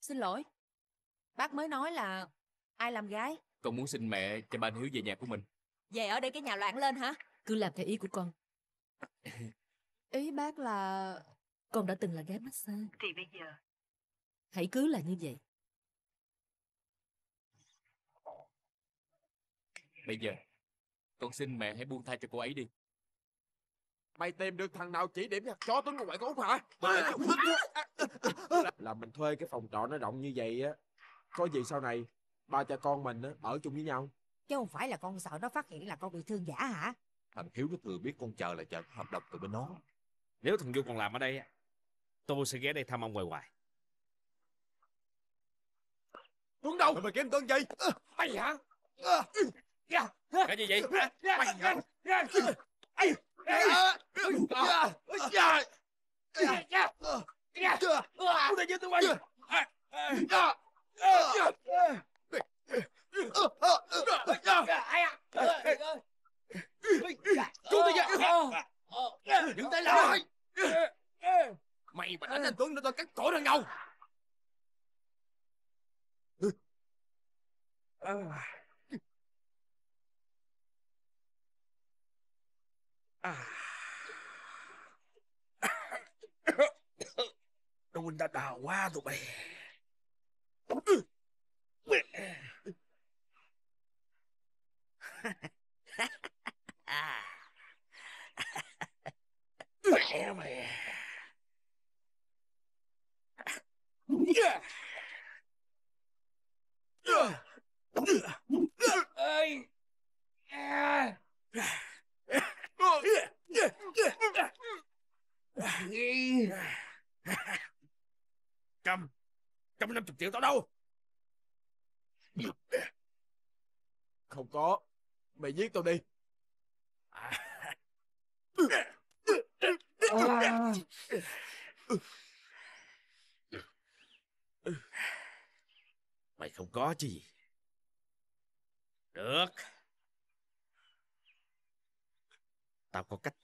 Xin lỗi Bác mới nói là ai làm gái Con muốn xin mẹ cho ba Hiếu về nhà của mình Về ở đây cái nhà loạn lên hả Cứ làm theo ý của con Ý bác là Con đã từng là gái massage Thì bây giờ Hãy cứ là như vậy Bây giờ Con xin mẹ hãy buông tha cho cô ấy đi Mày tìm được thằng nào chỉ điểm cho chó Tuấn ngoài con Út hả? À, là, là mình thuê cái phòng trọ nó rộng như vậy á. Có gì sau này ba cha con mình á, ở chung với nhau. Chứ không phải là con sợ nó phát hiện là con bị thương giả hả? Thằng Hiếu nó thừa biết con chờ là chờ hợp đồng từ bên nó. Nếu thằng Du còn làm ở đây á, tôi sẽ ghé đây thăm ông hoài hoài. Tuấn đâu? Mày, mày kiếm tên gì? Mày hả? Dạ. Dạ. Cái gì vậy? Mày hả? Dạ. Куда ты твою? Đứng tay lại Mày mà đánh anh Tuấn nữa tao cắt cổ đằng ngầu giết tôi đi à. mày không có chứ gì được tao có cách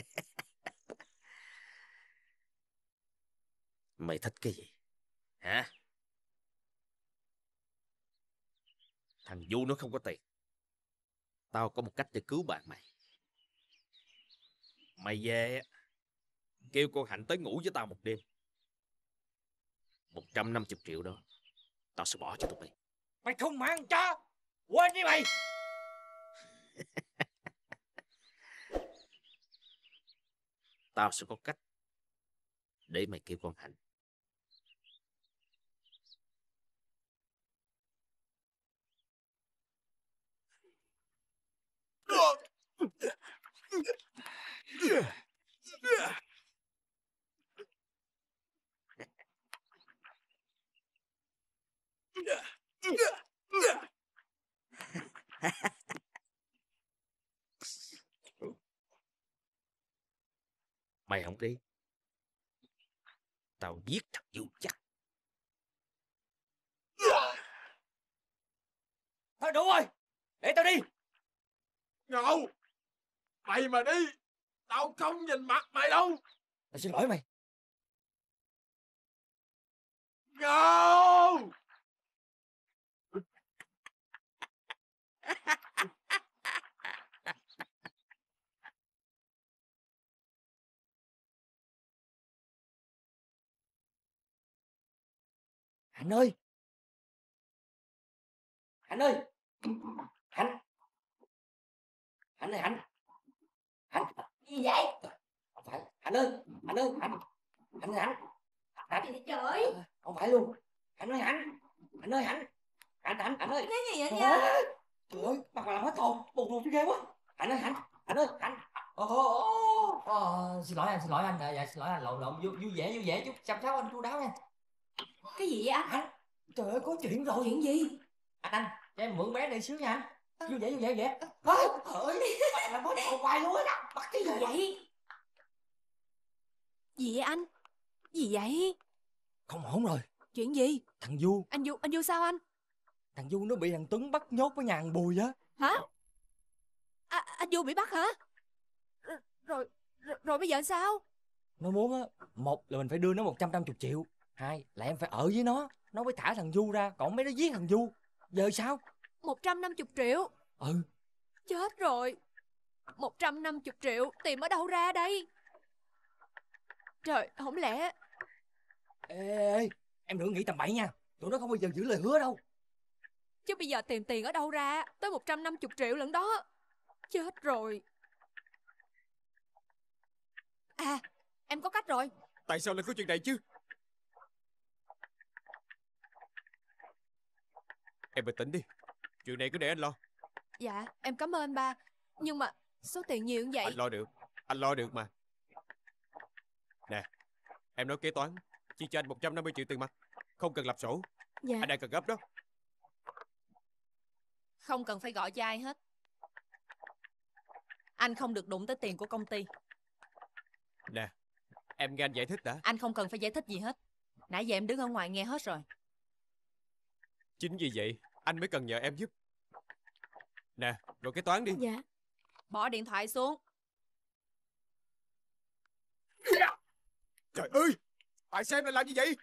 Mày thích cái gì? Hả? Thằng Du nó không có tiền. Tao có một cách để cứu bạn mày. Mày về kêu con Hạnh tới ngủ với tao một đêm. 150 triệu đó, tao sẽ bỏ cho tụi mày. Mày không mang cho, quên đi mày. tao sẽ có cách để mày kêu con Hạnh Mày không đi Tao giết thật vô chắc Thôi đủ rồi Để tao đi ngầu, Mày mà đi Tao không nhìn mặt mày đâu Tao xin lỗi mày Ngầu. Anh ơi Anh ơi anh ơi anh anh gì vậy không phải anh ơi anh ơi anh anh ơi anh anh gì trời không phải luôn anh ơi anh anh ơi anh anh anh anh ơi cái gì vậy trời ơi trời ơi mặt làm hết hồn buồn luôn ghê quá anh ơi anh anh ơi anh oh, oh, oh. xin lỗi anh xin lỗi anh à, dạ xin lỗi anh lộn lộn vui, vui vẻ vui vẻ chút chăm sóc anh chu đáo nha cái gì vậy anh trời ơi có chuyện rồi chuyện gì anh anh cho em mượn bé này xíu nha ờ. vui vẻ vui vẻ vui vẻ Hả? Hỡi, bà là bố đầu quay lối đó Bắt cái gì vậy? Gì vậy anh? Gì vậy? Không ổn rồi Chuyện gì? Thằng Du Anh Du, anh Du sao anh? Thằng Du nó bị thằng Tuấn bắt nhốt với nhà thằng Bùi á Hả? À, anh Du bị bắt hả? rồi, rồi, rồi bây giờ sao? Nó muốn á, một là mình phải đưa nó 150 triệu Hai là em phải ở với nó Nó mới thả thằng Du ra, còn mấy nó giết thằng Du Giờ sao? 150 triệu Ừ Chết rồi 150 triệu tìm ở đâu ra đây Trời không lẽ Ê, ê em đừng nghĩ tầm bậy nha Tụi nó không bao giờ giữ lời hứa đâu Chứ bây giờ tìm tiền ở đâu ra Tới 150 triệu lận đó Chết rồi À em có cách rồi Tại sao lại có chuyện này chứ Em bình tĩnh đi Chuyện này cứ để anh lo Dạ em cảm ơn ba Nhưng mà số tiền nhiều như vậy Anh lo được Anh lo được mà Nè Em nói kế toán Chi cho anh 150 triệu tiền mặt Không cần lập sổ Dạ Anh đang cần gấp đó Không cần phải gọi cho ai hết Anh không được đụng tới tiền của công ty Nè Em nghe anh giải thích đã Anh không cần phải giải thích gì hết Nãy giờ em đứng ở ngoài nghe hết rồi Chính vì vậy Anh mới cần nhờ em giúp Nè rồi cái toán đi Dạ Bỏ điện thoại xuống Trời ơi Tại xem anh làm như vậy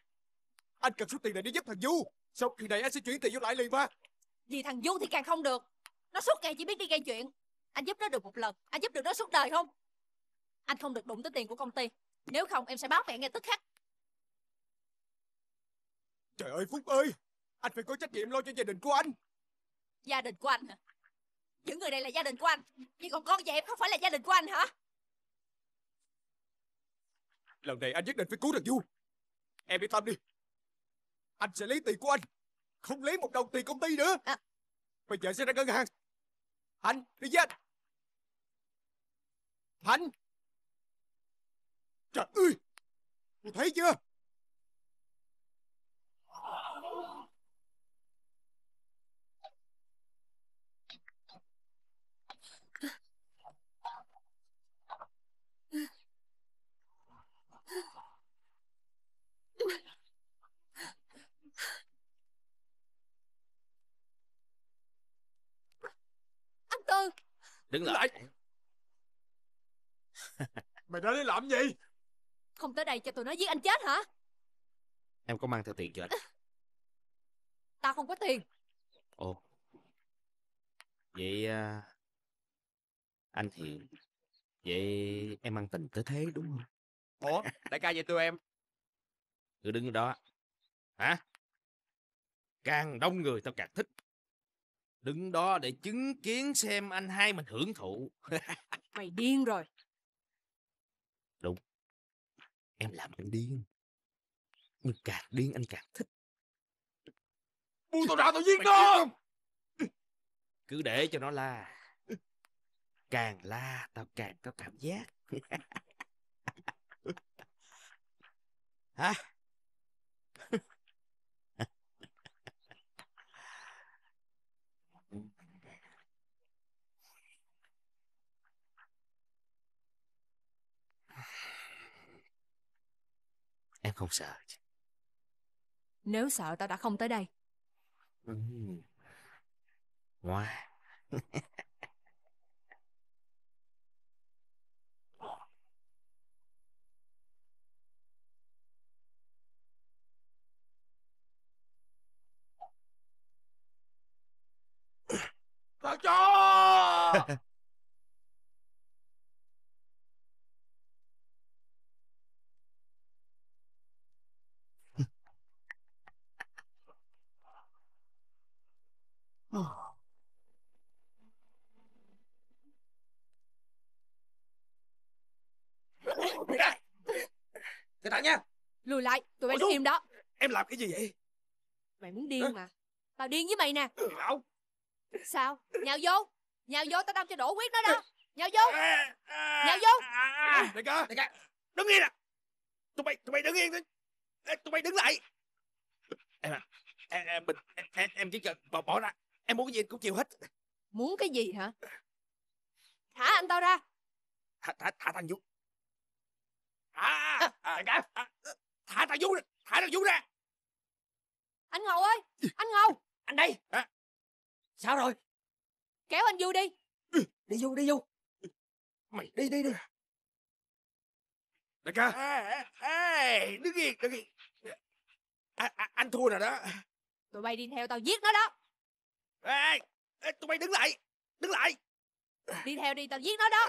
Anh cần số tiền này để giúp thằng Du Sau khi này anh sẽ chuyển tiền vô lại liền mà Vì thằng Du thì càng không được Nó suốt ngày chỉ biết đi gây chuyện Anh giúp nó được một lần Anh giúp được nó suốt đời không Anh không được đụng tới tiền của công ty Nếu không em sẽ báo mẹ ngay tức khắc Trời ơi Phúc ơi Anh phải có trách nhiệm lo cho gia đình của anh Gia đình của anh hả những người này là gia đình của anh Nhưng còn con và em không phải là gia đình của anh hả Lần này anh nhất định phải cứu thằng Du Em yên tâm đi Anh sẽ lấy tiền của anh Không lấy một đồng tiền công ty nữa à. Bây giờ sẽ ra ngân hàng Anh đi với anh Thành Trời ơi Cô thấy chưa Đứng lại, lại. Mày ra đây làm gì Không tới đây cho tụi nó giết anh chết hả Em có mang theo tiền chưa anh Tao không có tiền Ồ Vậy à, Anh Hiền Vậy em ăn tình tới thế đúng không Ủa đại ca vậy tụi em Cứ đứng ở đó Hả Càng đông người tao càng thích đứng đó để chứng kiến xem anh hai mình hưởng thụ mày điên rồi đúng em làm anh điên nhưng càng điên anh càng thích buông tao ra tao giết nó cứ để cho nó la càng la tao càng có cảm giác hả Em không sợ chứ Nếu sợ tao đã không tới đây ừ. Wow. Bà cho làm cái gì vậy mày muốn điên mà tao điên với mày nè không sao nhào vô nhào vô tao đâm cho đổ huyết nó đó nhào vô à, à, à, nhào vô đại ca đại ca đứng yên nè à. tụi mày tụi mày đứng yên đi tụi mày đứng lại em à em em mình em, em, chỉ cần bỏ, bỏ ra em muốn cái gì cũng chịu hết muốn cái gì hả thả anh tao ra thả thả thả thằng vũ thả à, à, thả thằng vũ thả thằng vũ ra anh ngầu ơi anh ngầu anh đây à. sao rồi kéo anh vui đi ừ, đi vô đi vô mày đi đi đi đại ca à, à, đứng yên đứng yên à, à, anh thua rồi đó tụi bay đi theo tao giết nó đó ê à, tụi bay đứng lại đứng lại đi theo đi tao giết nó đó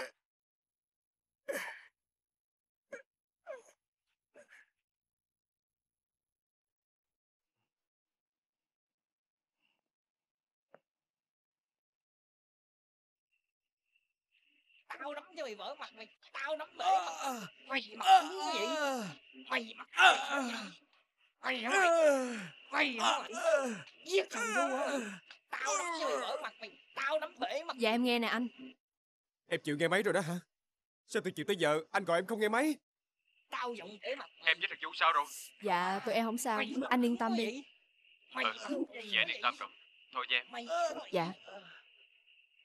tao nắm cho mày vỡ mặt mày tao nắm bể mặt mày mặt cứng vậy mày mặt à, à. mày à, hả mày mày mày giết thằng du tao nắm cho mày vỡ mặt mày tao nắm bể mặt dạ em nghe nè anh em chịu nghe máy rồi đó hả sao từ chiều tới giờ anh gọi em không nghe máy tao giọng bể mặt em với thằng du sao rồi dạ tụi em không sao anh yên tâm đi mày ờ, dạ yên tâm rồi thôi nha dạ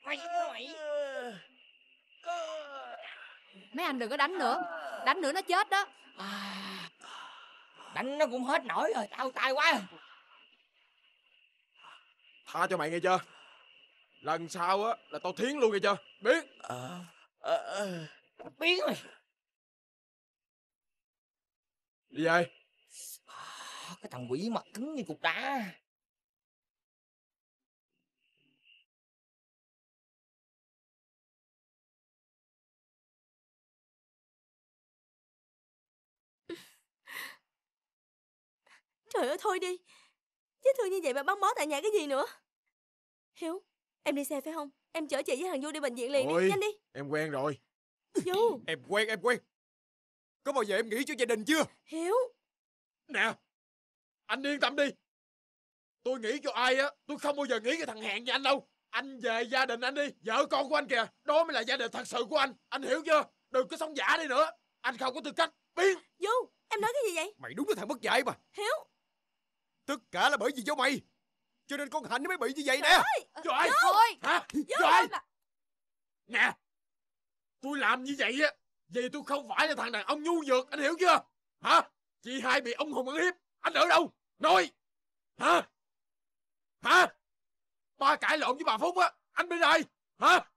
mày ờ. mày mấy anh đừng có đánh nữa đánh nữa nó chết đó đánh nó cũng hết nổi rồi đau tay quá tha cho mày nghe chưa lần sau á là tao thiến luôn nghe chưa biết à, à, à, biết rồi đi về cái thằng quỷ mặt cứng như cục đá Trời ơi thôi đi Vết thương như vậy mà băng bó tại nhà cái gì nữa Hiếu Em đi xe phải không Em chở chị với thằng Du đi bệnh viện liền Ôi, đi Nhanh đi Em quen rồi Du Em quen em quen Có bao giờ em nghĩ cho gia đình chưa Hiếu Nè Anh yên tâm đi Tôi nghĩ cho ai á Tôi không bao giờ nghĩ cái thằng hẹn nhà anh đâu Anh về gia đình anh đi Vợ con của anh kìa Đó mới là gia đình thật sự của anh Anh hiểu chưa Đừng có sống giả đi nữa Anh không có tư cách Biên. Du Em nói cái gì vậy Mày đúng là thằng bất dạy mà Hiếu Tất cả là bởi vì do mày Cho nên con Hạnh mới bị như vậy nè Trời ơi Hả Trời Nè Tôi làm như vậy á Vì tôi không phải là thằng đàn ông nhu nhược Anh hiểu chưa Hả Chị hai bị ông Hùng ăn hiếp Anh ở đâu Nói Hả Hả Ba cãi lộn với bà Phúc á Anh bên đây, Hả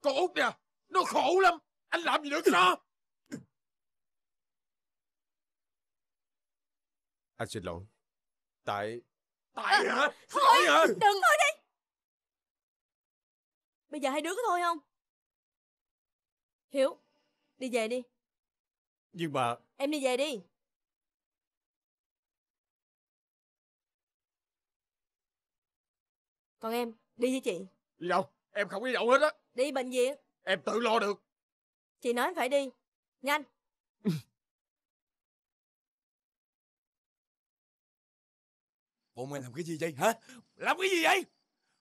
Con út nè Nó khổ lắm Anh làm gì được nó Anh xin lỗi Tại Tại à, hả Thôi Xin hả? đừng thôi đi Bây giờ hai đứa có thôi không Hiếu Đi về đi Nhưng mà Em đi về đi Còn em Đi với chị Đi đâu Em không đi đâu hết á Đi bệnh viện Em tự lo được Chị nói em phải đi Nhanh Bọn mày làm cái gì vậy hả Làm cái gì vậy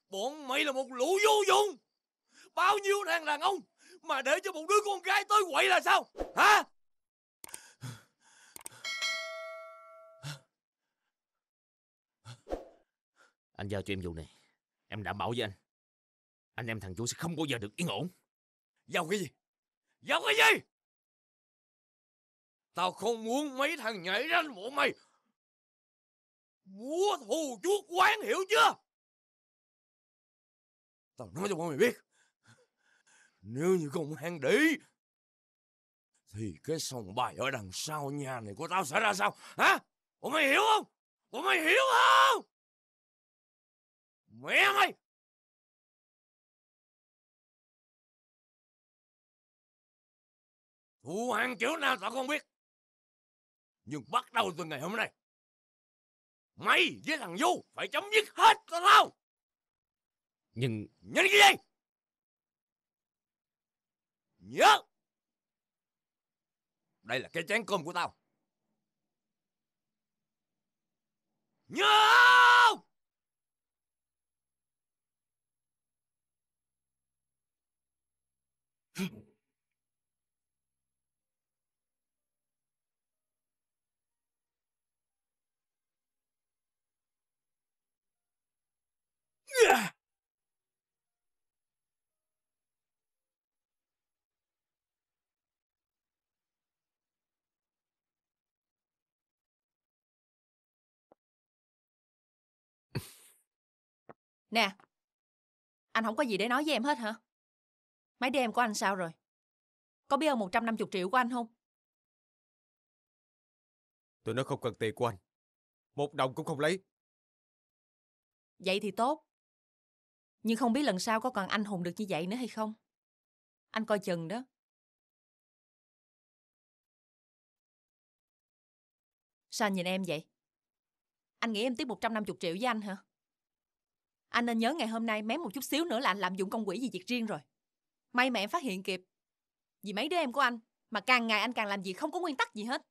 Bọn mày là một lũ vô dụng Bao nhiêu đàn đàn ông Mà để cho một đứa con gái tới quậy là sao Hả Anh giao cho em vụ này Em đảm bảo với anh Anh em thằng chú sẽ không bao giờ được yên ổn Giao cái gì Giao cái gì Tao không muốn mấy thằng nhảy ra bộ mày Múa thù chúa quán hiểu chưa Tao nói cho bọn mày biết Nếu như không hang đi, Thì cái sòng bài ở đằng sau nhà này của tao sẽ ra sao Hả Bọn mày hiểu không Bọn mày hiểu không Mẹ mày Thù hằn kiểu nào tao không biết Nhưng bắt đầu từ ngày hôm nay Mày với thằng Du phải chấm dứt hết tao tao. Nhưng... Nhìn cái gì? Nhớ! Đây là cái chén cơm của tao. Nhớ! Nè, anh không có gì để nói với em hết hả? Máy đêm của anh sao rồi? Có biết hơn 150 triệu của anh không? tôi nó không cần tiền của anh. Một đồng cũng không lấy. Vậy thì tốt. Nhưng không biết lần sau có còn anh hùng được như vậy nữa hay không? Anh coi chừng đó. Sao nhìn em vậy? Anh nghĩ em tiếc 150 triệu với anh hả? Anh nên nhớ ngày hôm nay mém một chút xíu nữa là anh lạm dụng công quỹ gì việc riêng rồi. May mà em phát hiện kịp. Vì mấy đứa em của anh mà càng ngày anh càng làm gì không có nguyên tắc gì hết.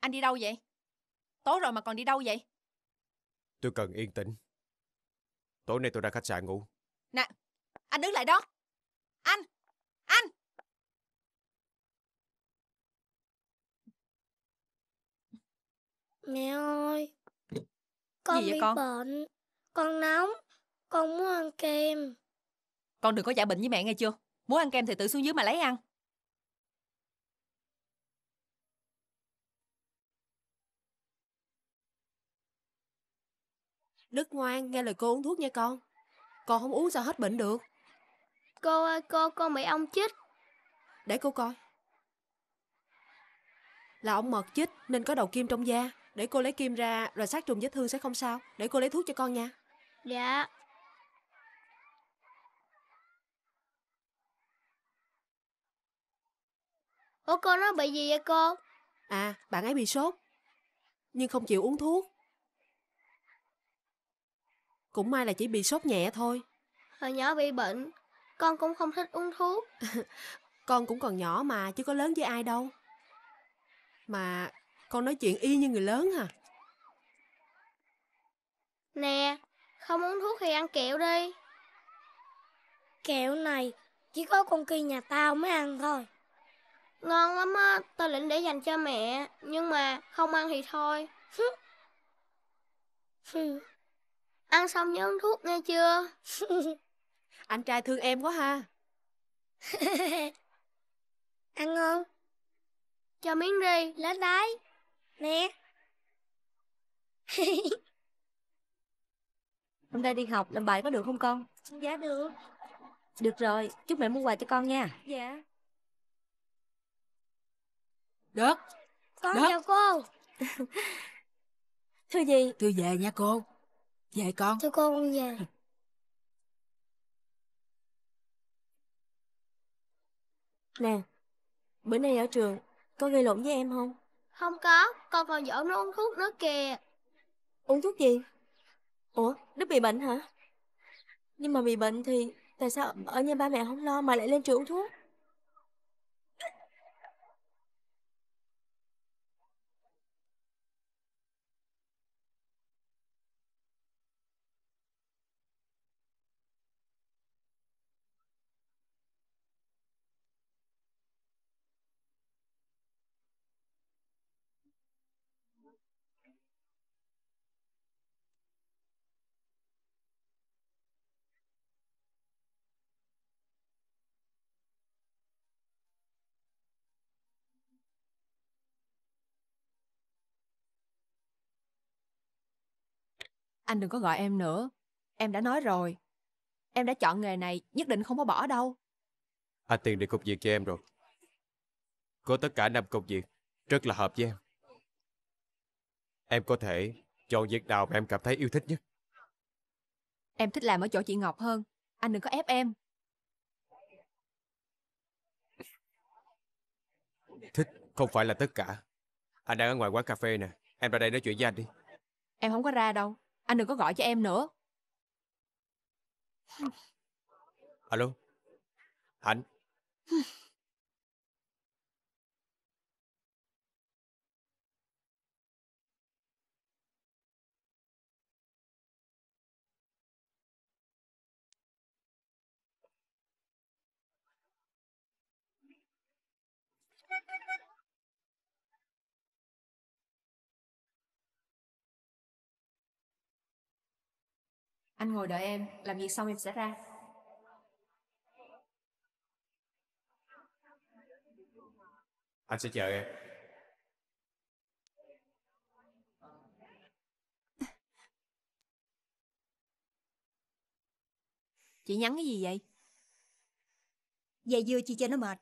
Anh đi đâu vậy? Tối rồi mà còn đi đâu vậy? Tôi cần yên tĩnh. Tối nay tôi ra khách sạn ngủ Nè Anh đứng lại đó Anh Anh Mẹ ơi Con Gì vậy bị con? bệnh Con nóng Con muốn ăn kem Con đừng có giả bệnh với mẹ nghe chưa Muốn ăn kem thì tự xuống dưới mà lấy ăn Đức ngoan, nghe lời cô uống thuốc nha con. Con không uống sao hết bệnh được. Cô ơi, cô, con bị ông chích. Để cô coi. Là ông mật chích nên có đầu kim trong da. Để cô lấy kim ra rồi sát trùng vết thương sẽ không sao. Để cô lấy thuốc cho con nha. Dạ. Ủa cô nó bị gì vậy cô? À, bạn ấy bị sốt. Nhưng không chịu uống thuốc cũng may là chỉ bị sốt nhẹ thôi Hồi nhỏ bị bệnh Con cũng không thích uống thuốc Con cũng còn nhỏ mà chứ có lớn với ai đâu Mà con nói chuyện y như người lớn hả Nè Không uống thuốc thì ăn kẹo đi Kẹo này Chỉ có con kia nhà tao mới ăn thôi Ngon lắm á Tao định để dành cho mẹ Nhưng mà không ăn thì thôi Hừ. Ăn xong nhớ uống thuốc nghe chưa? Anh trai thương em quá ha. Ăn không? Cho miếng ri lá tái. Nè. Hôm nay đi học làm bài có được không con? Dạ được. Được rồi, chúc mẹ mua quà cho con nha. Dạ. Được. Con Được. chào cô. Thưa gì? Thưa về nha cô. Về dạ con Thôi con về ừ. Nè Bữa nay ở trường Con gây lộn với em không Không có Con còn dỗ nó uống thuốc nữa kìa Uống thuốc gì Ủa Đức bị bệnh hả Nhưng mà bị bệnh thì Tại sao ở nhà ba mẹ không lo Mà lại lên trường uống thuốc anh đừng có gọi em nữa em đã nói rồi em đã chọn nghề này nhất định không có bỏ đâu anh tiền để công việc cho em rồi có tất cả năm công việc rất là hợp với em em có thể chọn việc nào mà em cảm thấy yêu thích nhất em thích làm ở chỗ chị ngọc hơn anh đừng có ép em thích không phải là tất cả anh đang ở ngoài quán cà phê nè em ra đây nói chuyện với anh đi em không có ra đâu anh đừng có gọi cho em nữa Alo Hạnh Anh ngồi đợi em, làm việc xong em sẽ ra. Anh sẽ chờ em. Chị nhắn cái gì vậy? Về dưa chị cho nó mệt.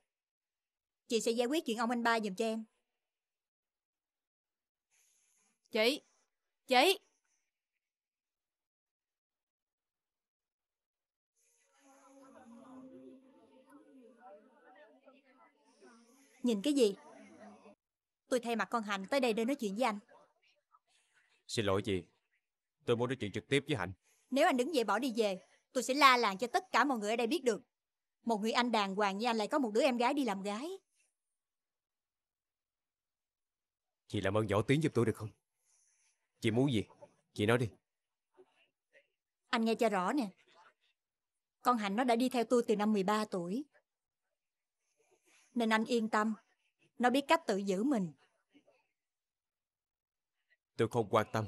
Chị sẽ giải quyết chuyện ông anh ba giùm cho em. Chị! Chị! Nhìn cái gì? Tôi thay mặt con Hạnh tới đây để nói chuyện với anh. Xin lỗi gì? Tôi muốn nói chuyện trực tiếp với Hạnh. Nếu anh đứng dậy bỏ đi về, tôi sẽ la làng cho tất cả mọi người ở đây biết được. Một người anh đàng hoàng như anh lại có một đứa em gái đi làm gái. Chị làm ơn nhỏ tiếng giúp tôi được không? Chị muốn gì? Chị nói đi. Anh nghe cho rõ nè. Con Hạnh nó đã đi theo tôi từ năm 13 tuổi nên anh yên tâm. Nó biết cách tự giữ mình. Tôi không quan tâm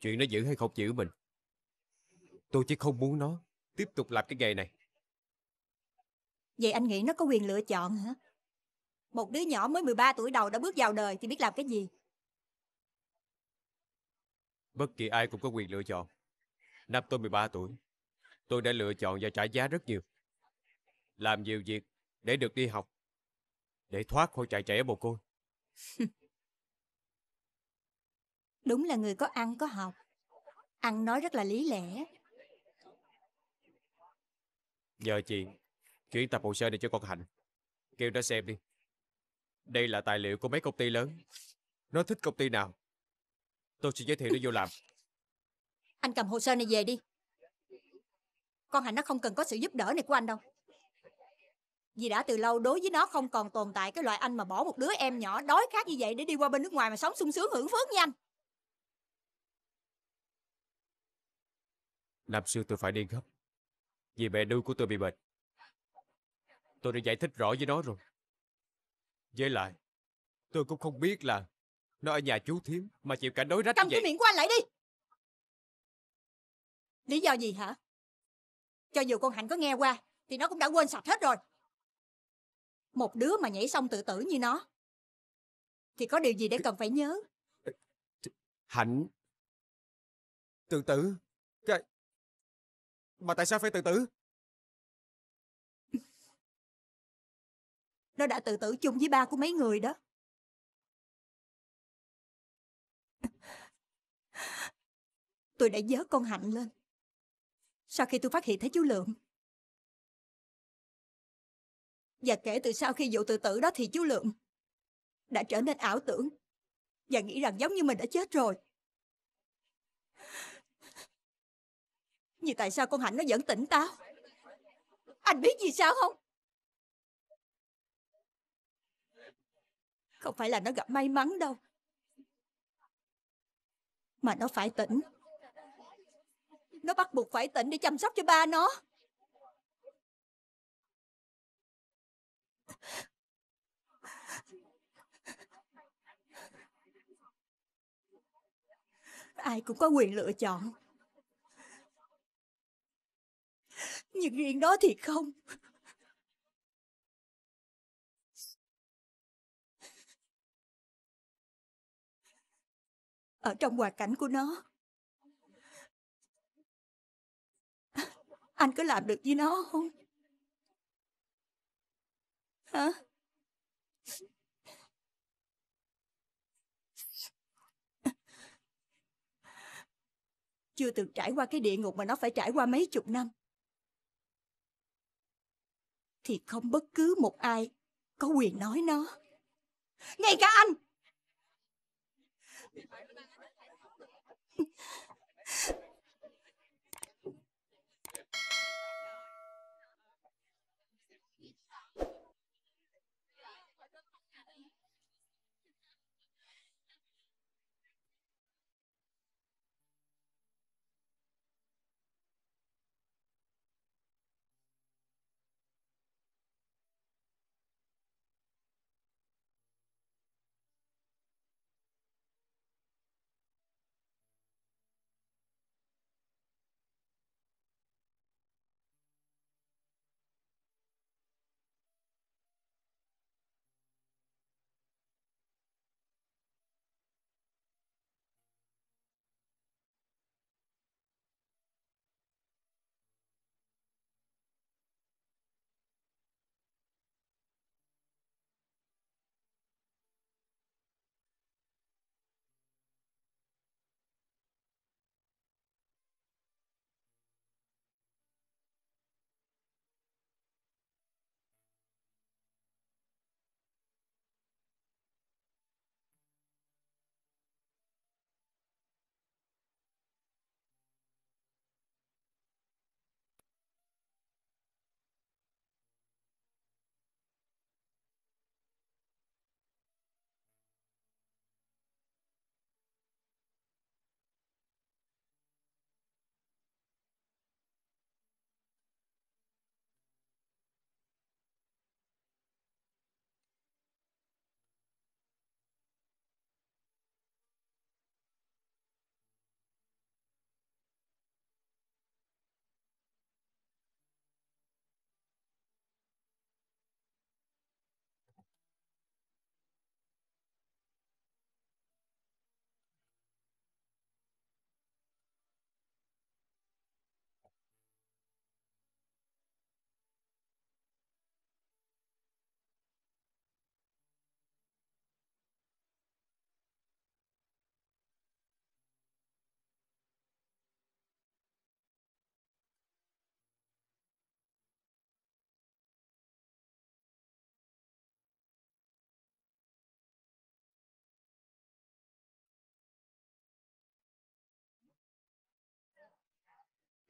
chuyện nó giữ hay không giữ mình. Tôi chỉ không muốn nó tiếp tục làm cái nghề này. Vậy anh nghĩ nó có quyền lựa chọn hả? Một đứa nhỏ mới 13 tuổi đầu đã bước vào đời thì biết làm cái gì? Bất kỳ ai cũng có quyền lựa chọn. Năm tôi 13 tuổi, tôi đã lựa chọn và trả giá rất nhiều. Làm nhiều việc để được đi học, để thoát khỏi trại trẻ bồ côi đúng là người có ăn có học ăn nói rất là lý lẽ giờ chị chuyển tập hồ sơ này cho con hạnh kêu nó xem đi đây là tài liệu của mấy công ty lớn nó thích công ty nào tôi sẽ giới thiệu nó vô làm anh cầm hồ sơ này về đi con hạnh nó không cần có sự giúp đỡ này của anh đâu vì đã từ lâu đối với nó không còn tồn tại cái loại anh mà bỏ một đứa em nhỏ đói khát như vậy để đi qua bên nước ngoài mà sống sung sướng hưởng phước nhanh. anh Năm xưa tôi phải đi gấp Vì mẹ nuôi của tôi bị bệnh Tôi đã giải thích rõ với nó rồi Với lại Tôi cũng không biết là Nó ở nhà chú thím mà chịu cảnh đối rách Cầm như vậy cái miệng của anh lại đi Lý do gì hả Cho dù con Hạnh có nghe qua Thì nó cũng đã quên sạch hết rồi một đứa mà nhảy xong tự tử như nó thì có điều gì để cần phải nhớ hạnh tự tử cái mà tại sao phải tự tử nó đã tự tử chung với ba của mấy người đó tôi đã dớ con hạnh lên sau khi tôi phát hiện thấy chú lượng và kể từ sau khi vụ tự tử đó thì chú Lượng đã trở nên ảo tưởng và nghĩ rằng giống như mình đã chết rồi. Vì tại sao con Hạnh nó vẫn tỉnh táo? Anh biết vì sao không? Không phải là nó gặp may mắn đâu. Mà nó phải tỉnh. Nó bắt buộc phải tỉnh để chăm sóc cho ba nó. ai cũng có quyền lựa chọn nhưng riêng đó thì không ở trong hoàn cảnh của nó anh có làm được với nó không hả chưa từng trải qua cái địa ngục mà nó phải trải qua mấy chục năm thì không bất cứ một ai có quyền nói nó ngay cả anh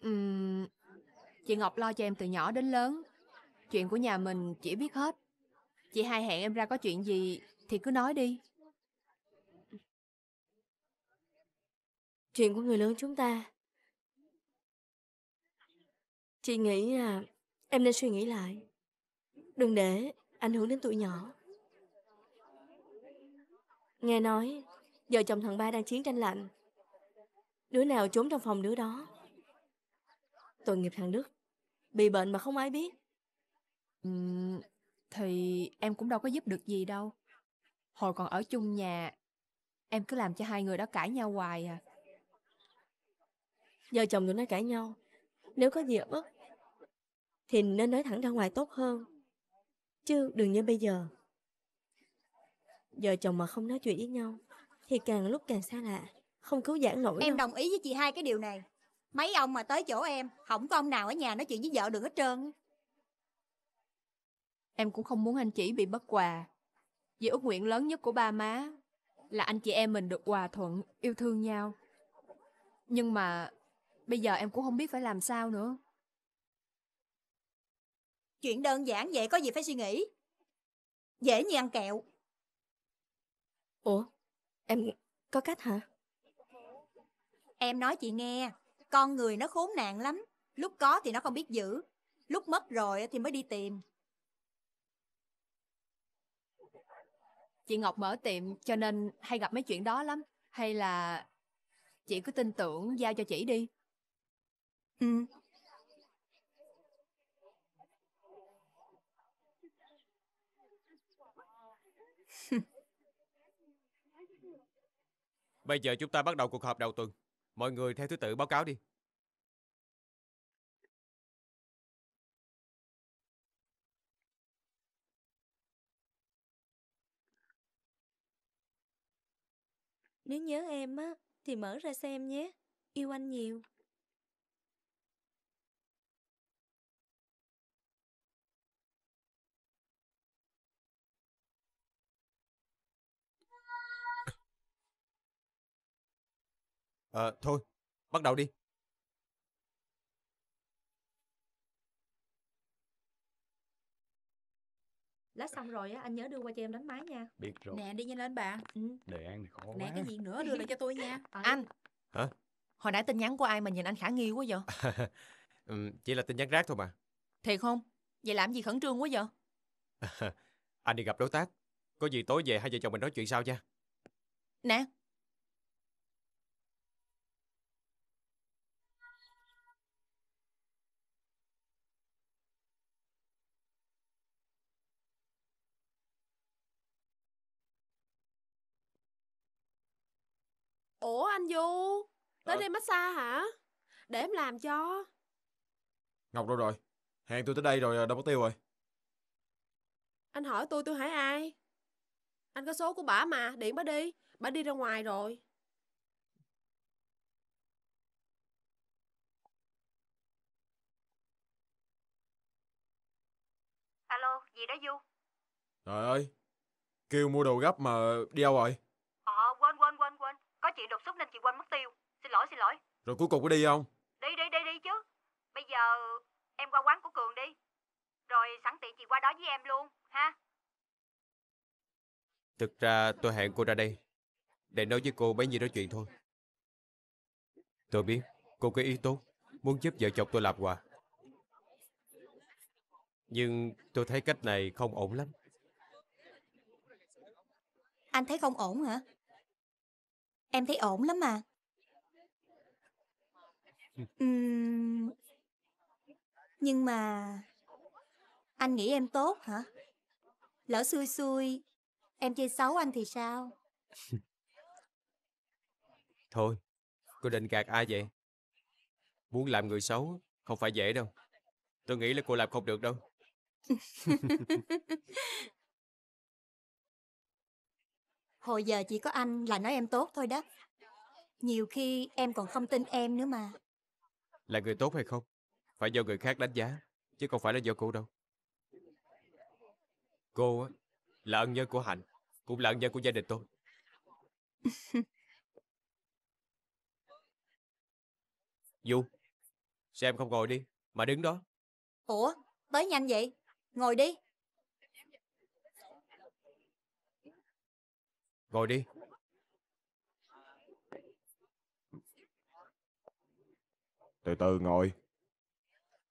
Ừm, chị Ngọc lo cho em từ nhỏ đến lớn. Chuyện của nhà mình chị biết hết. Chị hai hẹn em ra có chuyện gì thì cứ nói đi. Chuyện của người lớn chúng ta. Chị nghĩ là em nên suy nghĩ lại. Đừng để ảnh hưởng đến tuổi nhỏ. Nghe nói, giờ chồng thằng ba đang chiến tranh lạnh. Đứa nào trốn trong phòng đứa đó tội nghiệp thằng Đức Bị bệnh mà không ai biết uhm, Thì em cũng đâu có giúp được gì đâu Hồi còn ở chung nhà Em cứ làm cho hai người đó cãi nhau hoài à Giờ chồng tụi nó cãi nhau Nếu có gì ấm ức Thì nên nói thẳng ra ngoài tốt hơn Chứ đừng như bây giờ Giờ chồng mà không nói chuyện với nhau Thì càng lúc càng xa lạ Không cứu giãn nổi Em đâu. đồng ý với chị hai cái điều này Mấy ông mà tới chỗ em Không có ông nào ở nhà nói chuyện với vợ được hết trơn Em cũng không muốn anh chỉ bị bất quà Vì ước nguyện lớn nhất của ba má Là anh chị em mình được hòa thuận Yêu thương nhau Nhưng mà Bây giờ em cũng không biết phải làm sao nữa Chuyện đơn giản vậy có gì phải suy nghĩ Dễ như ăn kẹo Ủa Em có cách hả Em nói chị nghe con người nó khốn nạn lắm lúc có thì nó không biết giữ lúc mất rồi thì mới đi tìm chị ngọc mở tiệm cho nên hay gặp mấy chuyện đó lắm hay là chị cứ tin tưởng giao cho chị đi ừ Bây giờ chúng ta bắt đầu cuộc họp đầu tuần Mọi người theo thứ tự báo cáo đi. Nếu nhớ em á, thì mở ra xem nhé. Yêu anh nhiều. Ờ, à, thôi, bắt đầu đi. Lát xong rồi anh nhớ đưa qua cho em đánh máy nha. Biết rồi. Nè, đi nhanh lên bà. Ừ. Đề án này khó Nè, quá. cái gì nữa đưa lại cho tôi nha. Ờ. Anh. Hả? Hồi nãy tin nhắn của ai mà nhìn anh khả nghi quá vậy? Ừ, chỉ là tin nhắn rác thôi mà. Thiệt không? Vậy làm gì khẩn trương quá vậy? anh đi gặp đối tác. Có gì tối về hai vợ chồng mình nói chuyện sau nha. Nè, Ủa anh Du Tới Ờ. đây massage hả Để em làm cho Ngọc đâu rồi? Hẹn tôi tới đây rồi à, đâu mất tiêu rồi. Anh hỏi tôi tôi hỏi ai Anh có số của bà mà Điện bà đi bà đi ra ngoài rồi Alo, gì đó Du? Trời ơi, kêu mua đồ gấp mà đi đâu rồi? quên mất tiêu Xin lỗi xin lỗi Rồi cuối cùng có đi không Đi đi đi đi chứ Bây giờ em qua quán của Cường đi Rồi sẵn tiện chị qua đó với em luôn ha Thực ra tôi hẹn cô ra đây Để nói với cô bấy nhiêu nói chuyện thôi Tôi biết cô có ý tốt Muốn giúp vợ chồng tôi làm quà Nhưng tôi thấy cách này không ổn lắm Anh thấy không ổn hả? Em thấy ổn lắm mà. Ừm, nhưng mà anh nghĩ em tốt hả? Lỡ xui xui em chơi xấu anh thì sao? Thôi, cô định gạt ai vậy? Muốn làm người xấu không phải dễ đâu. Tôi nghĩ là cô làm không được đâu. Hồi giờ chỉ có anh là nói em tốt thôi đó Nhiều khi em còn không tin em nữa mà Là người tốt hay không Phải do người khác đánh giá Chứ không phải là do cô đâu Cô á là ân nhân của Hạnh Cũng là ân nhân của gia đình tôi Dù, xem em không ngồi đi Mà đứng đó Ủa tới nhanh vậy Ngồi đi Ngồi đi. Từ từ ngồi.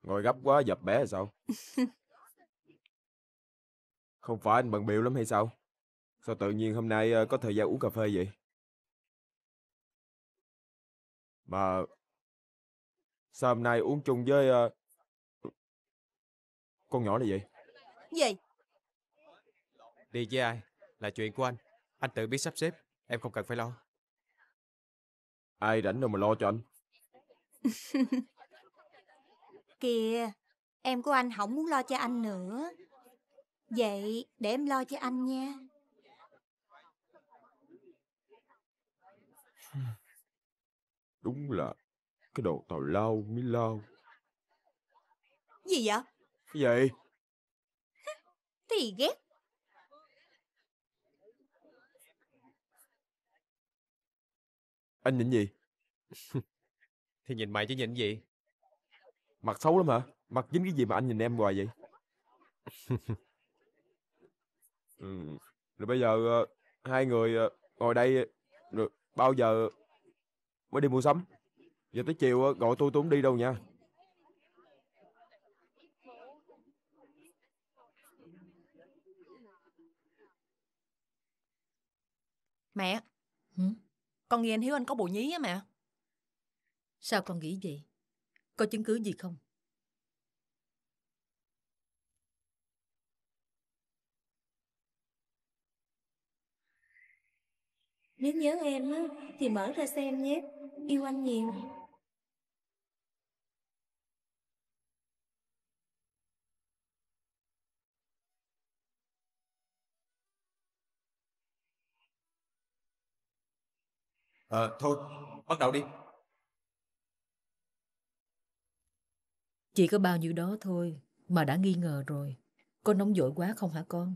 Ngồi gấp quá dập bé hay sao? Không phải anh bận biểu lắm hay sao? Sao tự nhiên hôm nay ờ, có thời gian uống cà phê vậy? Mà sao hôm nay uống chung với ờ, con nhỏ là vậy? Gì? Đi với ai? Là chuyện của anh. Anh tự biết sắp xếp, em không cần phải lo. Ai rảnh đâu mà lo cho anh. Kìa, em của anh không muốn lo cho anh nữa. Vậy để em lo cho anh nha. Đúng là cái đồ tào lao mới lao. Gì vậy? Cái gì? Thì ghét Anh nhìn gì? Thì nhìn mày chứ nhìn gì? Mặt xấu lắm hả? Mặt dính cái gì mà anh nhìn em hoài vậy? ừ. Rồi bây giờ ờ, hai người ờ, ngồi đây ờ, rồi bao giờ mới đi mua sắm? Giờ tới chiều gọi tôi tốn đi đâu nha. Mẹ. Hử? Con nghe anh Hiếu Anh có bộ nhí á mẹ. Sao con nghĩ vậy? Có chứng cứ gì không? Nếu nhớ em á, thì mở ra xem nhé. Yêu anh nhiều. Ờ, thôi, bắt đầu đi. Chỉ có bao nhiêu đó thôi mà đã nghi ngờ rồi. con nóng vội quá không hả con?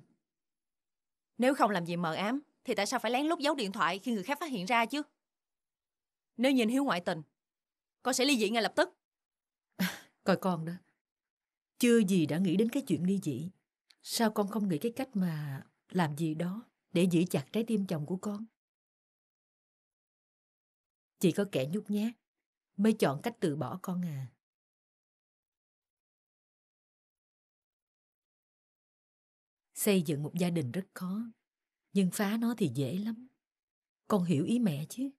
Nếu không làm gì mờ ám, thì tại sao phải lén lút giấu điện thoại khi người khác phát hiện ra chứ? Nếu nhìn Hiếu ngoại tình, con sẽ ly dị ngay lập tức. À, coi con đó, chưa gì đã nghĩ đến cái chuyện ly dị. Sao con không nghĩ cái cách mà làm gì đó để giữ chặt trái tim chồng của con? Chỉ có kẻ nhút nhát mới chọn cách từ bỏ con à. Xây dựng một gia đình rất khó, nhưng phá nó thì dễ lắm. Con hiểu ý mẹ chứ.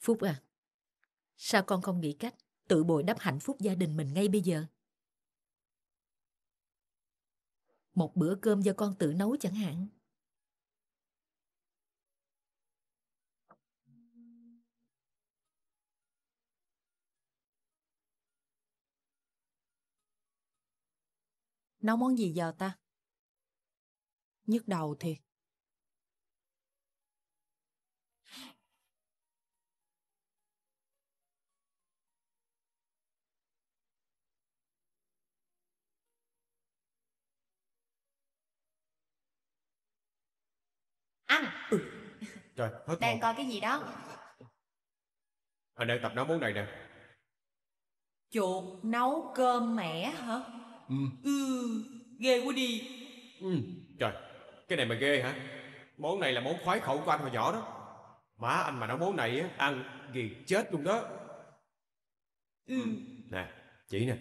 Phúc à, sao con không nghĩ cách tự bồi đắp hạnh phúc gia đình mình ngay bây giờ? Một bữa cơm do con tự nấu chẳng hạn. Nấu món gì giờ ta? Nhức đầu thiệt. Anh ừ. Rồi hết Đang coi cái gì đó Anh đang tập nấu món này nè Chuột nấu cơm mẻ hả? ừ. ừ ghê quá đi ừ. trời cái này mà ghê hả món này là món khoái khẩu của anh hồi nhỏ đó má anh mà nấu món này á ăn ghiền chết luôn đó ừ. ừ nè chỉ nè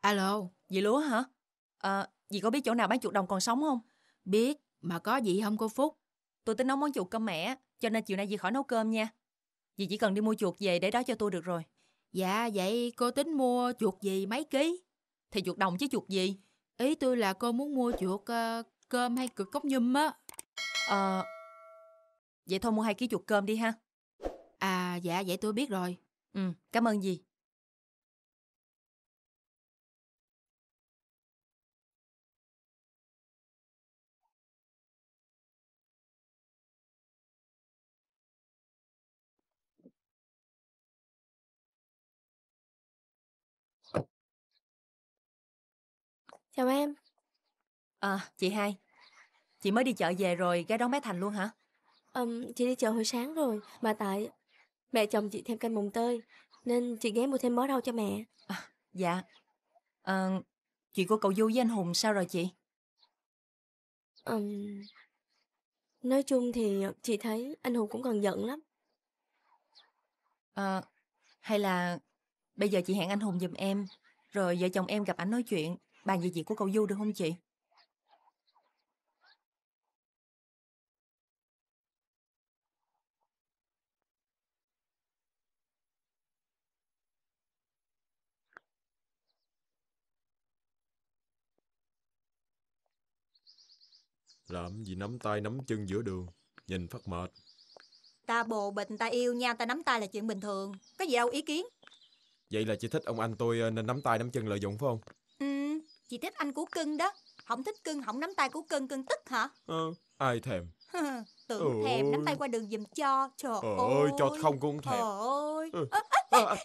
Alo, dì Lúa hả? Ờ, à, dì có biết chỗ nào bán chuột đồng còn sống không? Biết, mà có gì không cô Phúc? Tôi tính nấu món chuột cơm mẹ, cho nên chiều nay dì khỏi nấu cơm nha. Dì chỉ cần đi mua chuột về để đó cho tôi được rồi. Dạ, vậy cô tính mua chuột gì mấy ký? Thì chuột đồng chứ chuột gì? Ý tôi là cô muốn mua chuột uh, cơm hay chuột cốc nhum á. Ờ, à, vậy thôi mua hai ký chuột cơm đi ha. À, dạ, vậy tôi biết rồi. Ừ, cảm ơn dì. Chào em. À, chị hai. Chị mới đi chợ về rồi ghé đón bé Thành luôn hả? Ừm, chị đi chợ hồi sáng rồi. Mà tại mẹ chồng chị thêm canh mùng tơi. Nên chị ghé mua thêm mớ rau cho mẹ. À, dạ. À, chuyện của cậu Du với anh Hùng sao rồi chị? Ừm... Nói chung thì chị thấy anh Hùng cũng còn giận lắm. À, hay là bây giờ chị hẹn anh Hùng giùm em, rồi vợ chồng em gặp ảnh nói chuyện, Bàn về việc của cậu Du được không chị? Làm gì nắm tay nắm chân giữa đường Nhìn phát mệt Ta bồ bịch ta yêu nha Ta nắm tay là chuyện bình thường Có gì đâu ý kiến Vậy là chị thích ông anh tôi ờ, nên nắm tay nắm chân lợi dụng phải không Chị thích anh của cưng đó Không thích cưng, không nắm tay của cưng, cưng tức hả? Ờ, ai thèm Tưởng ừ. thèm nắm tay ừ. qua đường giùm cho Trời ôi ơi cho không cũng thèm Trời ơi ừ. à, à, à,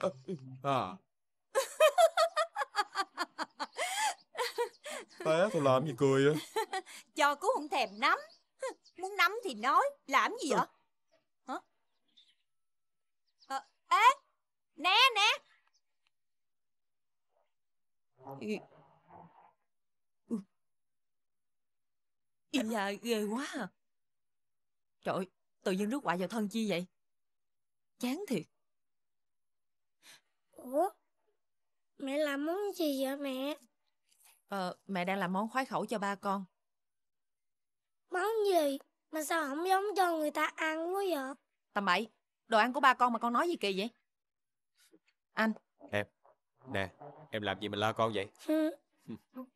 à. Té thôi làm gì cười á Cho cũng không thèm nắm Muốn nắm thì nói Làm gì vậy ừ. Hả à, Ê Nè nè Im nhà ghê quá à. Trời tự nhiên rước họa vào thân chi vậy? Chán thiệt. Ủa? Mẹ làm món gì vậy mẹ? Ờ, mẹ đang làm món khoái khẩu cho ba con. Món gì mà sao không giống cho người ta ăn quá vậy? Tầm bậy, đồ ăn của ba con mà con nói gì kỳ vậy? Anh. Em, nè, em làm gì mà lo con vậy?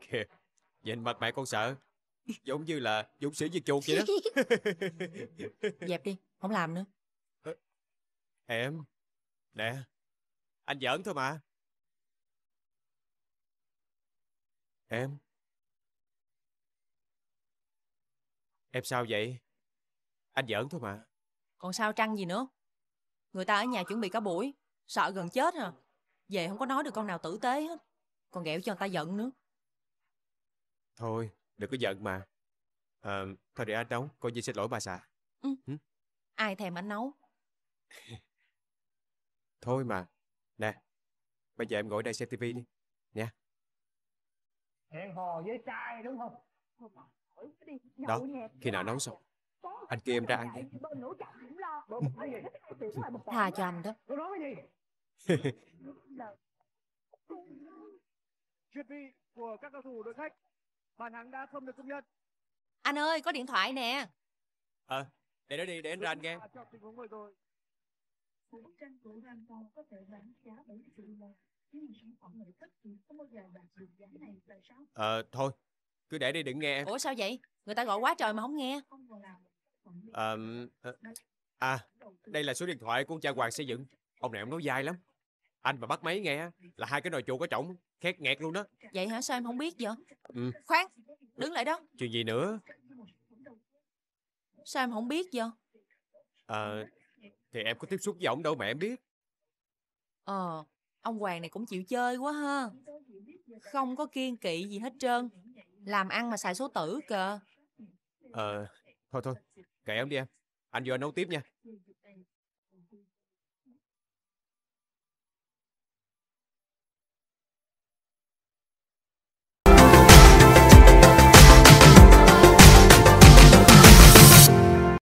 Kìa, nhìn mặt mẹ con sợ Giống như là dũng sĩ diệt chuột vậy đó Dẹp đi, không làm nữa Em Nè Anh giỡn thôi mà Em Em sao vậy Anh giỡn thôi mà Còn sao trăng gì nữa Người ta ở nhà chuẩn bị cả buổi Sợ gần chết à Về không có nói được con nào tử tế hết còn ghẹo cho người ta giận nữa Thôi đừng có giận mà à, Thôi để anh nấu con như xin lỗi bà xã ừ. ừ. Ai thèm anh nấu Thôi mà Nè Bây giờ em ngồi đây xem tivi đi Nha Hẹn hò với trai đúng không Đó Khi nào nấu xong Anh kêu em ra ăn nha Thà cho anh đó Chuyên vị của các cầu thủ đội khách. Bàn thắng đã không được công nhận. Anh ơi, có điện thoại nè. Ờ, à, để đó đi, để anh ra anh nghe. Trong tình ờ, thôi, cứ để đi đừng nghe. Ủa sao vậy? Người ta gọi quá trời mà không nghe. à, à, đây là số điện thoại của cha Hoàng xây dựng. Ông này ông nói dài lắm anh mà bắt máy nghe là hai cái nồi chuột có trọng khét nghẹt luôn đó vậy hả sao em không biết vậy ừ. khoan đứng lại đó chuyện gì nữa sao em không biết vậy ờ à, thì em có tiếp xúc với ổng đâu mà em biết ờ ông hoàng này cũng chịu chơi quá ha không có kiên kỵ gì hết trơn làm ăn mà xài số tử kìa ờ à, thôi thôi kệ ông đi em anh vô anh nấu tiếp nha